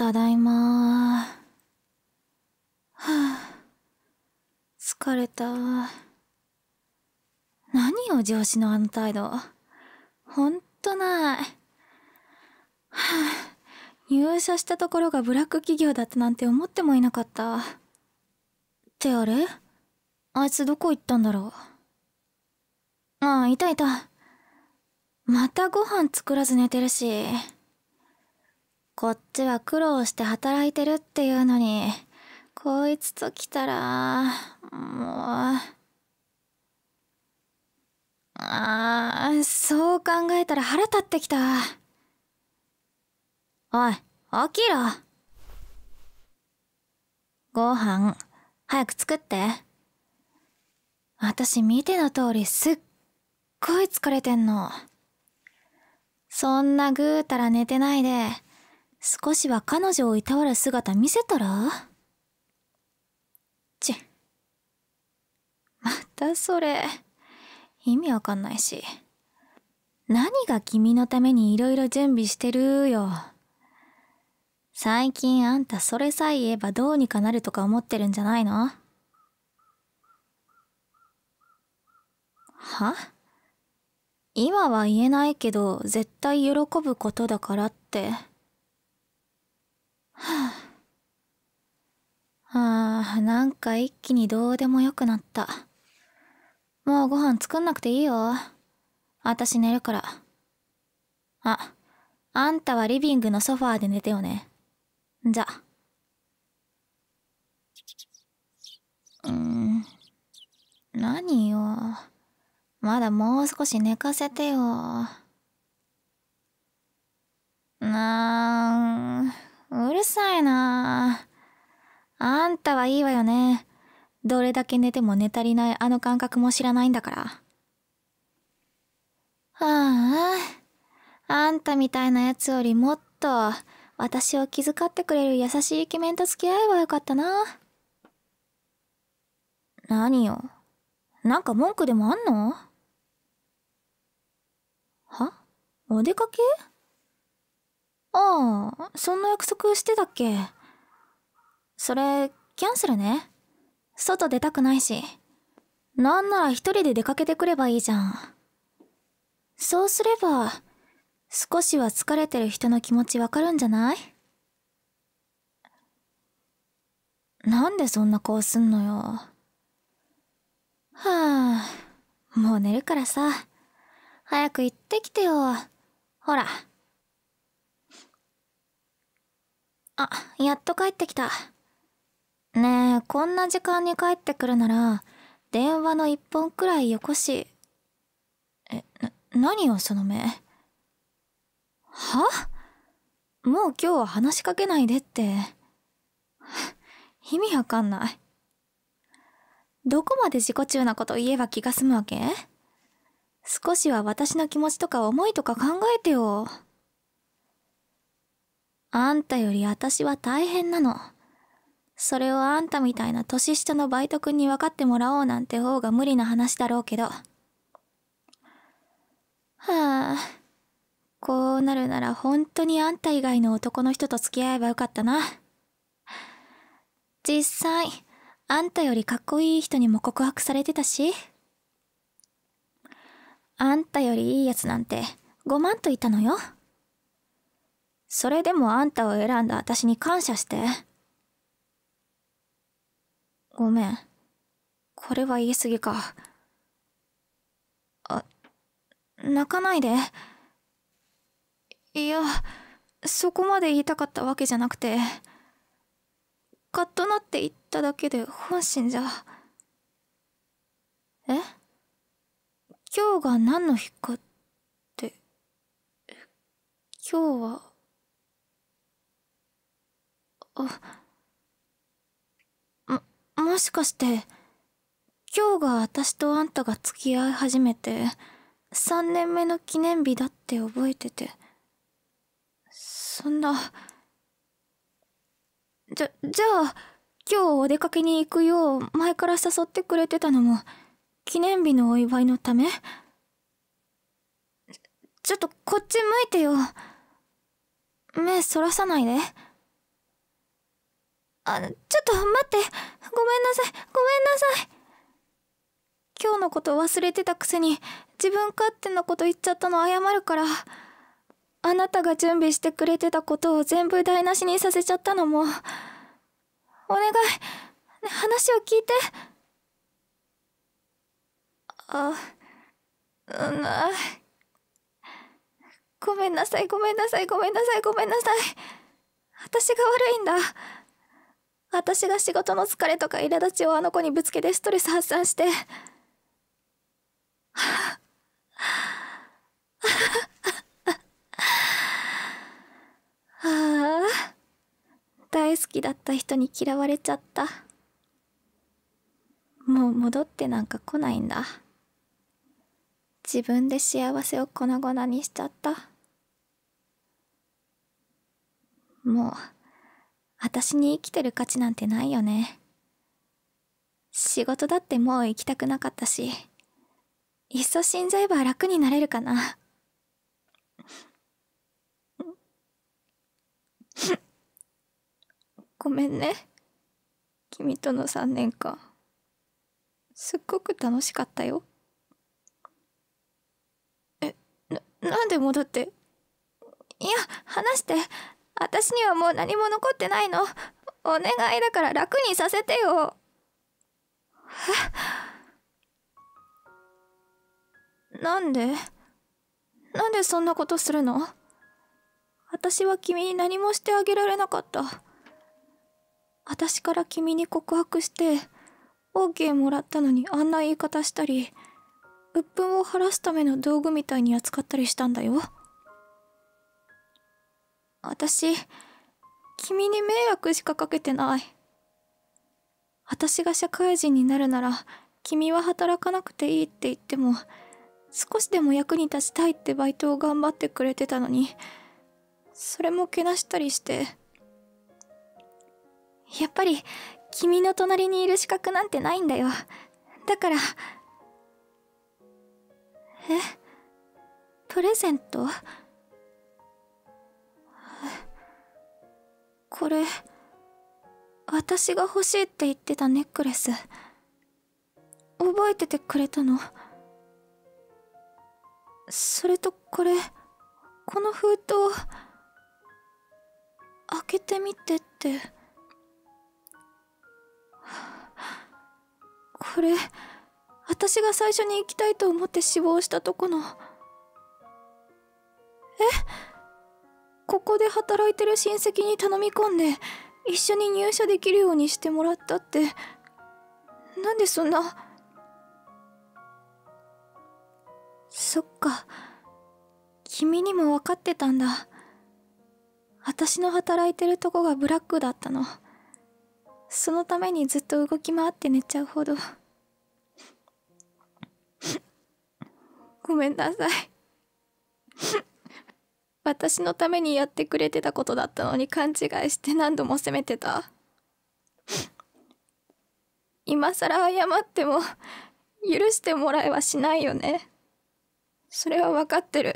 ただいまはあ疲れた何よ上司のあの態度ほんとないはあ入社したところがブラック企業だったなんて思ってもいなかったってあれあいつどこ行ったんだろうああいたいたまたご飯作らず寝てるしこっちは苦労して働いてるっていうのに、こいつと来たら、もう。ああ、そう考えたら腹立ってきた。おい、起きろ。ご飯、早く作って。私見ての通りすっごい疲れてんの。そんなぐうたら寝てないで、少しは彼女をいたわる姿見せたらちまたそれ意味わかんないし何が君のためにいろいろ準備してるよ最近あんたそれさえ言えばどうにかなるとか思ってるんじゃないのは今は言えないけど絶対喜ぶことだからって。ああ、なんか一気にどうでもよくなった。もうご飯作んなくていいよ。私寝るから。あ、あんたはリビングのソファーで寝てよね。じゃ。うん。何よ。まだもう少し寝かせてよ。いいわよね。どれだけ寝ても寝足りないあの感覚も知らないんだから。ああ、あんたみたいなやつよりもっと私を気遣ってくれる優しいイケメンと付き合えばよかったな。何よ。なんか文句でもあんのはお出かけああ、そんな約束してたっけそれ、キャンセルね。外出たくないし。なんなら一人で出かけてくればいいじゃん。そうすれば、少しは疲れてる人の気持ちわかるんじゃないなんでそんな顔すんのよ。はあ、もう寝るからさ。早く行ってきてよ。ほら。あ、やっと帰ってきた。ねえこんな時間に帰ってくるなら電話の一本くらいよこしえな何よその目はもう今日は話しかけないでって 意味わかんないどこまで自己中なこと言えば気が済むわけ少しは私の気持ちとか思いとか考えてよあんたより私は大変なのそれをあんたみたいな年下のバイト君に分かってもらおうなんて方が無理な話だろうけど。はあ、こうなるなら本当にあんた以外の男の人と付き合えばよかったな。実際、あんたよりかっこいい人にも告白されてたし。あんたよりいいやつなんてごまんといたのよ。それでもあんたを選んだ私に感謝して。ごめん。これは言い過ぎか。あ、泣かないで。いや、そこまで言いたかったわけじゃなくて、カッとなって言っただけで本心じゃ。え今日が何の日かって、今日は、あ、しかして、今日が私とあんたが付き合い始めて、3年目の記念日だって覚えてて。そんな、じゃ、じゃあ、今日お出かけに行くよう前から誘ってくれてたのも、記念日のお祝いのためちょっとこっち向いてよ。目そらさないで。あ、ちょっと待って。ごめんなさい。ごめんなさい。今日のこと忘れてたくせに、自分勝手なこと言っちゃったの謝るから。あなたが準備してくれてたことを全部台無しにさせちゃったのも。お願い、話を聞いて。あ、うごめんなさい、ごめんなさい、ごめんなさい、ごめんなさい。私が悪いんだ。私が仕事の疲れとか苛立ちをあの子にぶつけてストレス発散してああ大好きだった人に嫌われちゃったもう戻ってなんか来ないんだ自分で幸せを粉々にしちゃったもう私に生きてる価値なんてないよね仕事だってもう行きたくなかったしいっそ死んじゃえば楽になれるかなごめんね君との3年間すっごく楽しかったよえななんで戻っていや話して私にはもう何も残ってないのお願いだから楽にさせてよ なんでなんでそんなことするの私は君に何もしてあげられなかった私から君に告白して OK もらったのにあんな言い方したり鬱憤を晴らすための道具みたいに扱ったりしたんだよ私君に迷惑しかかけてない私が社会人になるなら君は働かなくていいって言っても少しでも役に立ちたいってバイトを頑張ってくれてたのにそれもけなしたりしてやっぱり君の隣にいる資格なんてないんだよだからえプレゼントこれ私が欲しいって言ってたネックレス覚えててくれたのそれとこれこの封筒開けてみてってこれ私が最初に行きたいと思って死亡したとこの。こで働いてる親戚に頼み込んで一緒に入社できるようにしてもらったってなんでそんなそっか君にも分かってたんだ私の働いてるとこがブラックだったのそのためにずっと動き回って寝ちゃうほどごめんなさい私のためにやってくれてたことだったのに勘違いして何度も責めてた今更謝っても許してもらえはしないよねそれは分かってる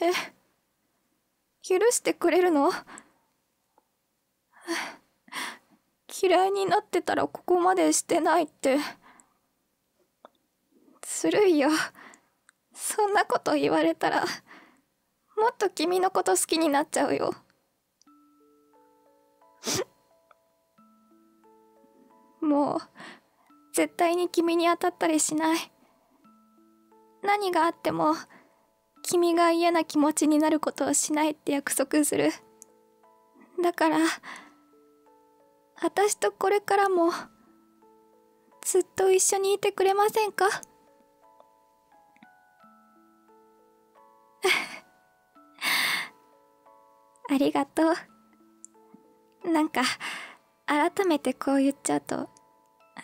え許してくれるの嫌いになってたらここまでしてないって。ずるいよそんなこと言われたらもっと君のこと好きになっちゃうよ もう絶対に君に当たったりしない何があっても君が嫌な気持ちになることをしないって約束するだから私とこれからもずっと一緒にいてくれませんか ありがとうなんか改めてこう言っちゃうと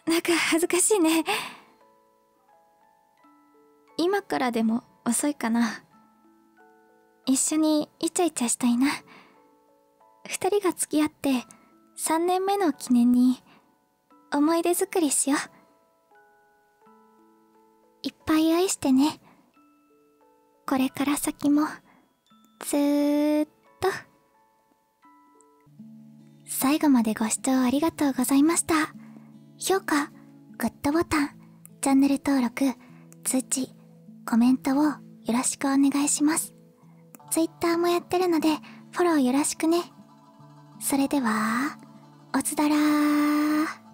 なんか恥ずかしいね今からでも遅いかな一緒にイチャイチャしたいな2人が付き合って3年目の記念に思い出作りしよういっぱい愛してねこれから先もずーっと最後までご視聴ありがとうございました評価グッドボタンチャンネル登録通知コメントをよろしくお願いします Twitter もやってるのでフォローよろしくねそれではおつだらー